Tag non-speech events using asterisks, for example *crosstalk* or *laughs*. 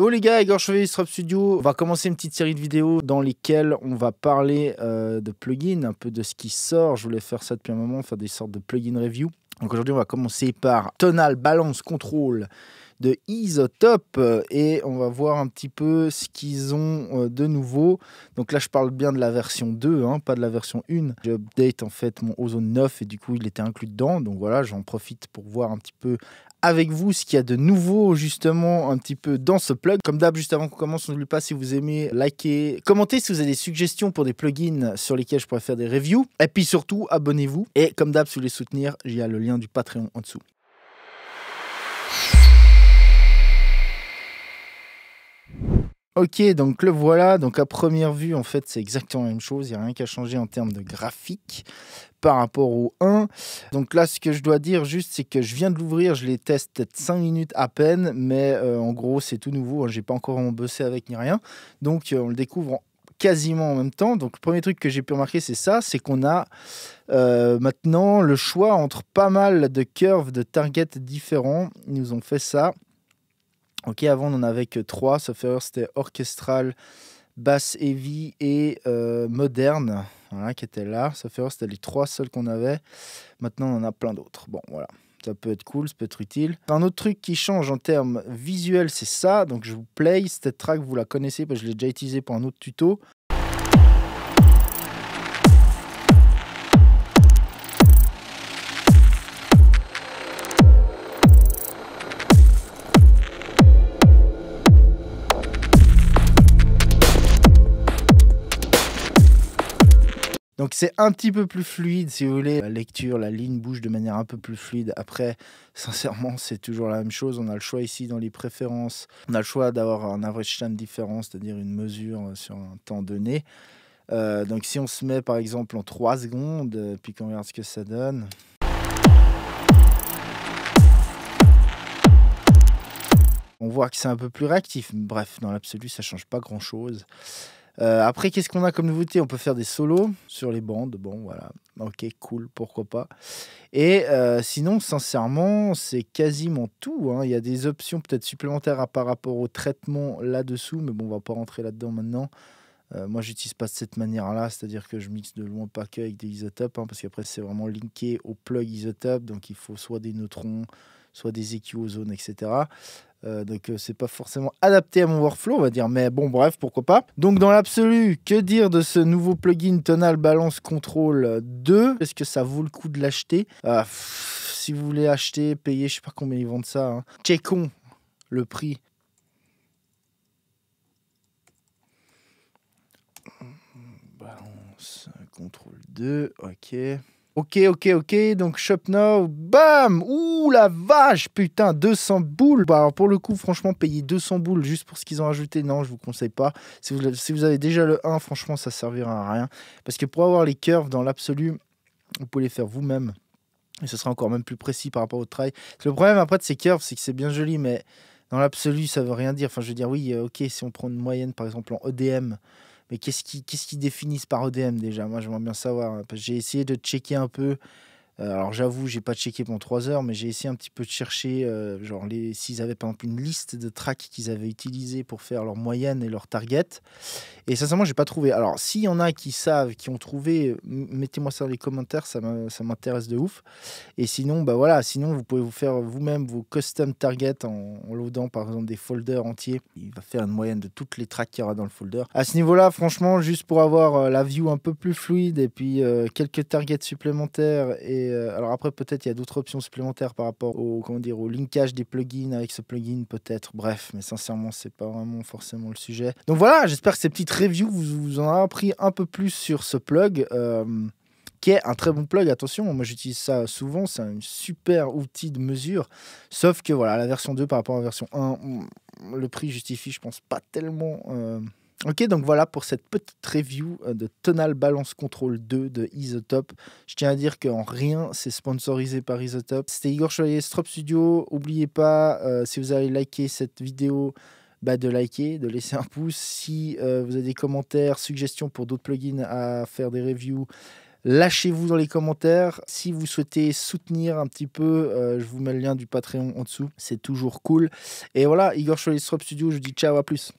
Yo les gars, Igor Chevalier Strap Studio, on va commencer une petite série de vidéos dans lesquelles on va parler euh, de plugins, un peu de ce qui sort. Je voulais faire ça depuis un moment, faire des sortes de plugin review. Donc aujourd'hui, on va commencer par Tonal Balance Control de Isotope euh, et on va voir un petit peu ce qu'ils ont euh, de nouveau. Donc là, je parle bien de la version 2, hein, pas de la version 1. J'ai update en fait mon Ozone 9 et du coup, il était inclus dedans. Donc voilà, j'en profite pour voir un petit peu avec vous ce qu'il y a de nouveau justement un petit peu dans ce plug. Comme d'hab, juste avant qu'on commence, n'oubliez pas si vous aimez, likez, commentez si vous avez des suggestions pour des plugins sur lesquels je pourrais faire des reviews. Et puis surtout, abonnez-vous. Et comme d'hab, si vous voulez soutenir, il y a le lien du Patreon en dessous. Ok, donc le voilà. Donc à première vue, en fait, c'est exactement la même chose. Il n'y a rien qu'à changer en termes de graphique par rapport au 1. Donc là, ce que je dois dire juste, c'est que je viens de l'ouvrir, je les teste peut-être 5 minutes à peine, mais euh, en gros, c'est tout nouveau. J'ai pas encore bossé avec ni rien. Donc euh, on le découvre quasiment en même temps. Donc le premier truc que j'ai pu remarquer, c'est ça, c'est qu'on a euh, maintenant le choix entre pas mal de curves de target différents. Ils nous ont fait ça. Ok, avant on en avait que trois. Sauf c'était orchestral, basse heavy et euh, moderne, voilà, qui était là. c'était les trois seuls qu'on avait. Maintenant, on en a plein d'autres. Bon, voilà. Ça peut être cool, ça peut être utile. Un autre truc qui change en termes visuels, c'est ça. Donc je vous play. Cette track, vous la connaissez parce que je l'ai déjà utilisée pour un autre tuto. Donc c'est un petit peu plus fluide, si vous voulez. La lecture, la ligne bouge de manière un peu plus fluide. Après, *laughs* sincèrement, c'est toujours la même chose. On a le choix ici dans les préférences. On a le choix d'avoir un average time différent, c'est-à-dire une mesure euh, sur un temps donné. Euh, donc si on se met par exemple en 3 secondes, euh, puis qu'on regarde ce que ça donne. On voit que c'est un peu plus réactif. Bref, dans l'absolu, ça ne change pas grand-chose. Euh, après, qu'est-ce qu'on a comme nouveauté On peut faire des solos sur les bandes. Bon, voilà. Ok, cool, pourquoi pas. Et euh, sinon, sincèrement, c'est quasiment tout. Hein. Il y a des options peut-être supplémentaires par rapport au traitement là-dessous, mais bon, on va pas rentrer là-dedans maintenant. Moi, euh, moi, j'utilise pas de cette manière-là, c'est-à-dire que je mixe de loin pas que avec des isotopes, hein, parce qu'après, c'est vraiment linké au plug isotope, donc il faut soit des neutrons, soit des EQ zone, etc. Euh, donc euh, c'est pas forcément adapté à mon workflow, on va dire, mais bon bref, pourquoi pas. Donc dans l'absolu, que dire de ce nouveau plugin Tonal Balance Control 2 Est-ce que ça vaut le coup de l'acheter ah, Si vous voulez acheter, payer, je sais pas combien ils vendent ça. Hein. Checkons le prix. Balance Control 2, ok. Ok, ok, ok. Donc now, bam Ouh la vache, putain, 200 boules. Bah, alors pour le coup, franchement, payer 200 boules juste pour ce qu'ils ont ajouté, non, je vous conseille pas. Si vous, avez déjà le 1, franchement, ça servira à rien. Parce que pour avoir les curves dans l'absolu, vous pouvez les faire vous-même. Et ce sera encore même plus précis par rapport au travail. Le problème après de ces curves, c'est que c'est bien joli, mais dans l'absolu, ça veut rien dire. Enfin, je veux dire, oui, euh, ok, si on prend une moyenne, par exemple, en EDM, mais qu'est-ce qu'ils définissent par ODM déjà Moi, j'aimerais bien savoir. Hein, j'ai essayé de checker un peu euh, alors j'avoue, j'ai pas checké pendant 3 heures, mais j'ai essayé un petit peu de chercher, euh, genre les, s'ils avaient par exemple une liste de tracks qu'ils avaient utilisés pour faire leur moyenne et leur target. Et sincèrement, j'ai pas trouvé. Alors s'il y en a qui savent, qui ont trouvé, mettez-moi ça dans les commentaires, ça m'intéresse de ouf. Et sinon, bah voilà, sinon vous pouvez vous faire vous-même vos custom targets en, loadant par exemple des folders entiers. Il va faire une moyenne de toutes les tracks qu'il y aura dans le folder. À ce niveau-là, franchement, juste pour avoir euh, la view un peu plus fluide et puis quelques targets supplémentaires et euh, alors après, peut-être il y a d'autres options supplémentaires par rapport au, comment dire, au linkage des plugins avec ce plugin, peut-être. Bref, mais sincèrement, c'est pas vraiment forcément le sujet. Donc voilà, j'espère que ces petites review vous, vous en a appris un peu plus sur ce plug. Euh, qui est un très bon plug, attention, moi j'utilise ça souvent, c'est un super outil de mesure, sauf que voilà, la version 2 par rapport à la version 1, mm, le prix justifie, je pense, pas tellement euh, Ok, donc voilà pour cette petite review euh, de Tonal Balance Control 2 de Isotope. Je tiens à dire qu'en rien, c'est sponsorisé par Isotope. C'était Igor Chevalier, Strop Studio. N'oubliez pas, euh, si vous avez liké cette vidéo, bah, de liker, de laisser un pouce. Si euh, vous avez des commentaires, suggestions pour d'autres plugins à faire des reviews, lâchez-vous dans les commentaires. Si vous souhaitez soutenir un petit peu, je vous mets le lien du Patreon en dessous. C'est toujours cool. Et voilà, Igor Chevalier, Strop Studio, je vous dis ciao, à plus.